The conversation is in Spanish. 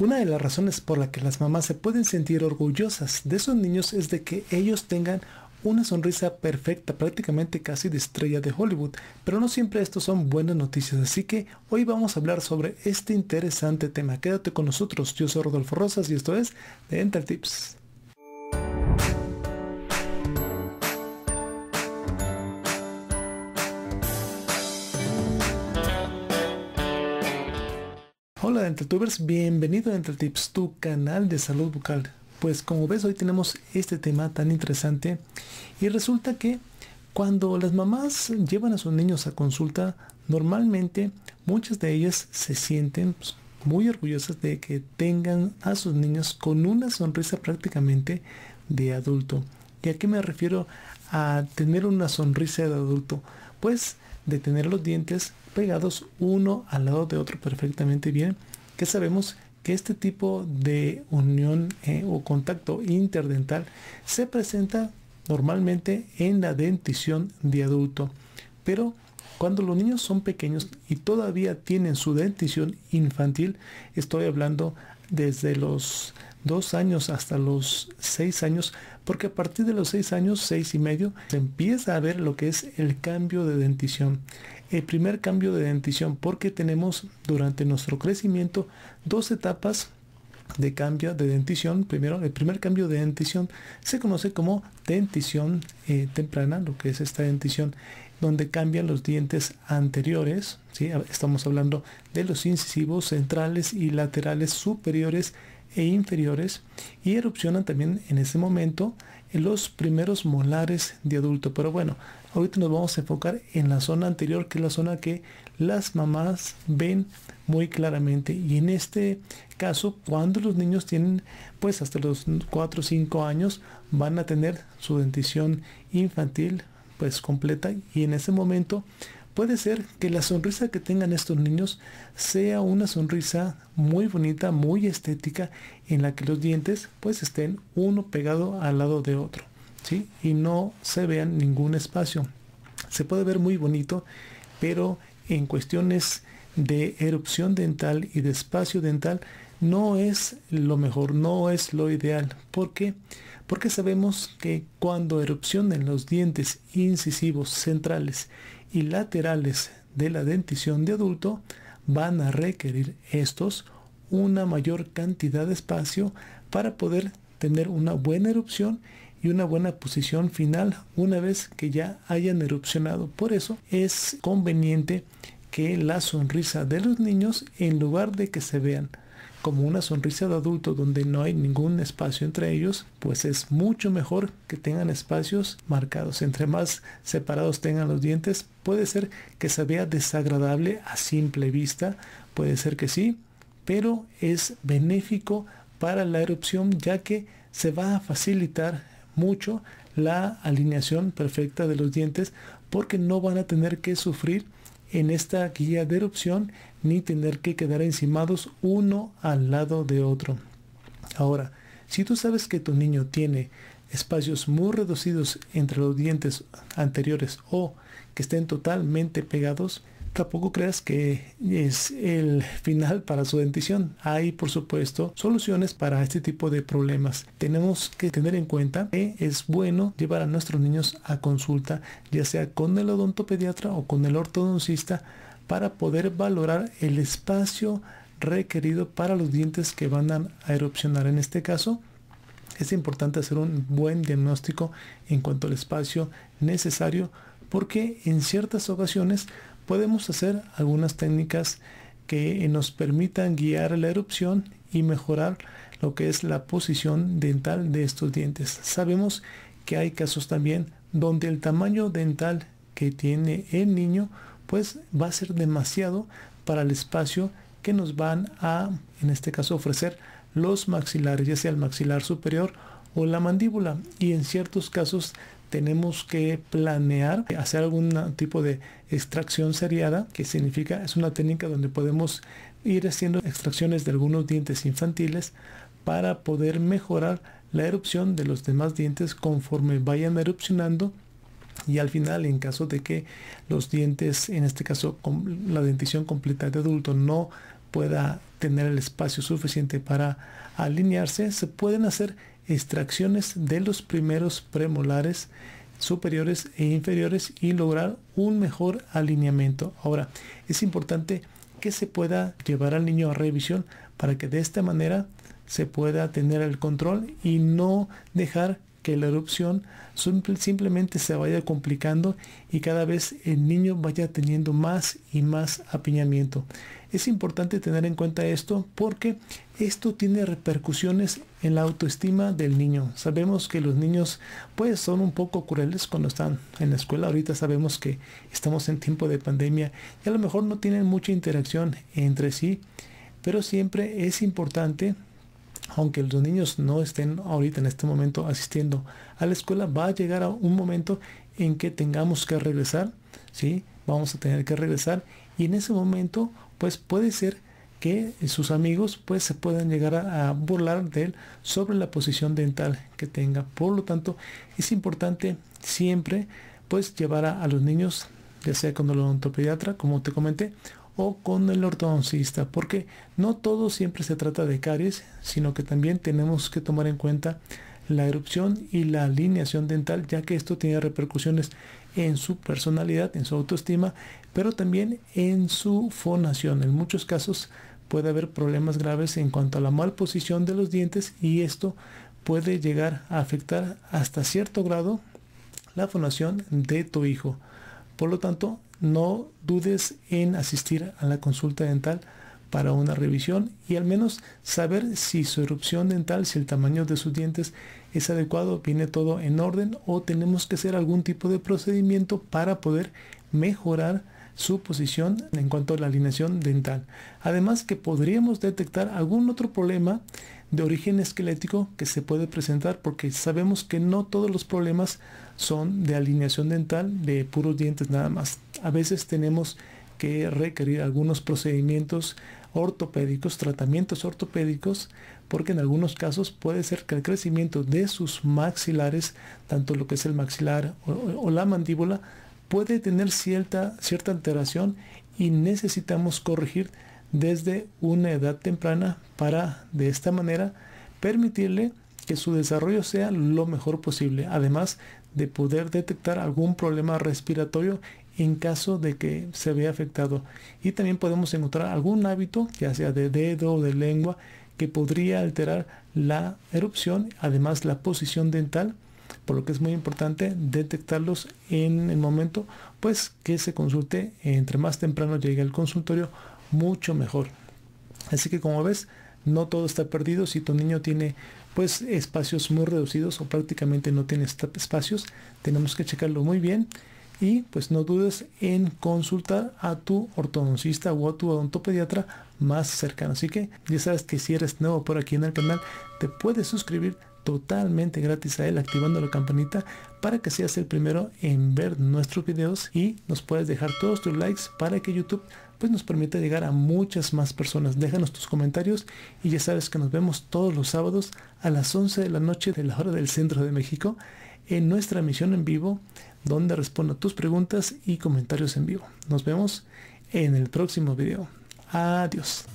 Una de las razones por la que las mamás se pueden sentir orgullosas de sus niños es de que ellos tengan una sonrisa perfecta, prácticamente casi de estrella de Hollywood. Pero no siempre esto son buenas noticias, así que hoy vamos a hablar sobre este interesante tema. Quédate con nosotros, yo soy Rodolfo Rosas y esto es The Tips. Entretubers, bienvenido a Tips tu canal de salud bucal. Pues como ves hoy tenemos este tema tan interesante y resulta que cuando las mamás llevan a sus niños a consulta, normalmente muchas de ellas se sienten pues, muy orgullosas de que tengan a sus niños con una sonrisa prácticamente de adulto. ¿Y a qué me refiero a tener una sonrisa de adulto? Pues de tener los dientes pegados uno al lado de otro perfectamente bien que sabemos que este tipo de unión eh, o contacto interdental se presenta normalmente en la dentición de adulto. Pero cuando los niños son pequeños y todavía tienen su dentición infantil, estoy hablando desde los dos años hasta los seis años, porque a partir de los seis años, seis y medio, se empieza a ver lo que es el cambio de dentición el primer cambio de dentición porque tenemos durante nuestro crecimiento dos etapas de cambio de dentición. Primero, el primer cambio de dentición se conoce como dentición eh, temprana, lo que es esta dentición donde cambian los dientes anteriores. si Estamos hablando de los incisivos centrales y laterales superiores e inferiores y erupcionan también en ese momento los primeros molares de adulto. Pero bueno, ahorita nos vamos a enfocar en la zona anterior, que es la zona que las mamás ven muy claramente. Y en este caso, cuando los niños tienen, pues hasta los 4 o 5 años, van a tener su dentición infantil, pues completa. Y en ese momento puede ser que la sonrisa que tengan estos niños sea una sonrisa muy bonita, muy estética, en la que los dientes pues estén uno pegado al lado de otro, ¿sí? Y no se vean ningún espacio. Se puede ver muy bonito, pero en cuestiones de erupción dental y de espacio dental no es lo mejor, no es lo ideal. ¿Por qué? Porque sabemos que cuando erupcionen los dientes incisivos centrales y laterales de la dentición de adulto van a requerir estos una mayor cantidad de espacio para poder tener una buena erupción y una buena posición final una vez que ya hayan erupcionado. Por eso es conveniente que la sonrisa de los niños, en lugar de que se vean como una sonrisa de adulto donde no hay ningún espacio entre ellos, pues es mucho mejor que tengan espacios marcados. Entre más separados tengan los dientes, puede ser que se vea desagradable a simple vista, puede ser que sí, pero es benéfico para la erupción ya que se va a facilitar mucho la alineación perfecta de los dientes porque no van a tener que sufrir en esta guía de erupción ni tener que quedar encimados uno al lado de otro. Ahora, si tú sabes que tu niño tiene espacios muy reducidos entre los dientes anteriores o que estén totalmente pegados, tampoco creas que es el final para su dentición. Hay, por supuesto, soluciones para este tipo de problemas. Tenemos que tener en cuenta que es bueno llevar a nuestros niños a consulta, ya sea con el odontopediatra o con el ortodoncista, para poder valorar el espacio requerido para los dientes que van a erupcionar. En este caso, es importante hacer un buen diagnóstico en cuanto al espacio necesario porque en ciertas ocasiones podemos hacer algunas técnicas que nos permitan guiar la erupción y mejorar lo que es la posición dental de estos dientes. Sabemos que hay casos también donde el tamaño dental que tiene el niño pues va a ser demasiado para el espacio que nos van a en este caso ofrecer los maxilares, ya sea el maxilar superior o la mandíbula y en ciertos casos tenemos que planear, hacer algún tipo de extracción seriada, que significa, es una técnica donde podemos ir haciendo extracciones de algunos dientes infantiles para poder mejorar la erupción de los demás dientes conforme vayan erupcionando y al final en caso de que los dientes en este caso con la dentición completa de adulto no pueda tener el espacio suficiente para alinearse se pueden hacer extracciones de los primeros premolares superiores e inferiores y lograr un mejor alineamiento. Ahora, es importante que se pueda llevar al niño a revisión para que de esta manera se pueda tener el control y no dejar que la erupción simplemente se vaya complicando y cada vez el niño vaya teniendo más y más apiñamiento. Es importante tener en cuenta esto porque esto tiene repercusiones en la autoestima del niño. Sabemos que los niños pues son un poco crueles cuando están en la escuela. Ahorita sabemos que estamos en tiempo de pandemia y a lo mejor no tienen mucha interacción entre sí. Pero siempre es importante aunque los niños no estén ahorita en este momento asistiendo a la escuela, va a llegar a un momento en que tengamos que regresar, ¿sí? Vamos a tener que regresar y en ese momento, pues puede ser que sus amigos pues se puedan llegar a, burlar de él sobre la posición dental que tenga. Por lo tanto, es importante siempre pues llevar a, los niños, ya sea con el odontopediatra, como te comenté, con el ortodoncista, porque no todo siempre se trata de caries, sino que también tenemos que tomar en cuenta la erupción y la alineación dental, ya que esto tiene repercusiones en su personalidad, en su autoestima, pero también en su fonación. En muchos casos puede haber problemas graves en cuanto a la posición de los dientes y esto puede llegar a afectar hasta cierto grado la fonación de tu hijo. Por lo tanto, no dudes en asistir a la consulta dental para una revisión y al menos saber si su erupción dental, si el tamaño de sus dientes es adecuado, viene todo en orden o tenemos que hacer algún tipo de procedimiento para poder mejorar su posición en cuanto a la alineación dental. Además que podríamos detectar algún otro problema de origen esquelético que se puede presentar porque sabemos que no todos los problemas son de alineación dental de puros dientes nada más a veces tenemos que requerir algunos procedimientos ortopédicos, tratamientos ortopédicos, porque en algunos casos puede ser que el crecimiento de sus maxilares, tanto lo que es el maxilar o, la mandíbula, puede tener cierta, cierta alteración y necesitamos corregir desde una edad temprana para de esta manera permitirle que su desarrollo sea lo mejor posible, además de poder detectar algún problema respiratorio en caso de que se vea afectado. Y también podemos encontrar algún hábito, ya sea de dedo o de lengua, que podría alterar la erupción, además la posición dental, por lo que es muy importante detectarlos en el momento, pues que se consulte, entre más temprano llegue al consultorio, mucho mejor. Así que como ves, no todo está perdido. Si tu niño tiene pues espacios muy reducidos o prácticamente no tiene espacios, tenemos que checarlo muy bien y pues no dudes en consultar a tu ortodoncista o a tu odontopediatra más cercano. Así que ya sabes que si eres nuevo por aquí en el canal, te puedes suscribir totalmente gratis a él activando la campanita para que seas el primero en ver nuestros videos y nos puedes dejar todos tus likes para que YouTube pues nos permita llegar a muchas más personas. Déjanos tus comentarios y ya sabes que nos vemos todos los sábados a las 11 de la noche de la hora del centro de México en nuestra emisión en vivo donde respondo a tus preguntas y comentarios en vivo. Nos vemos en el próximo video. Adiós.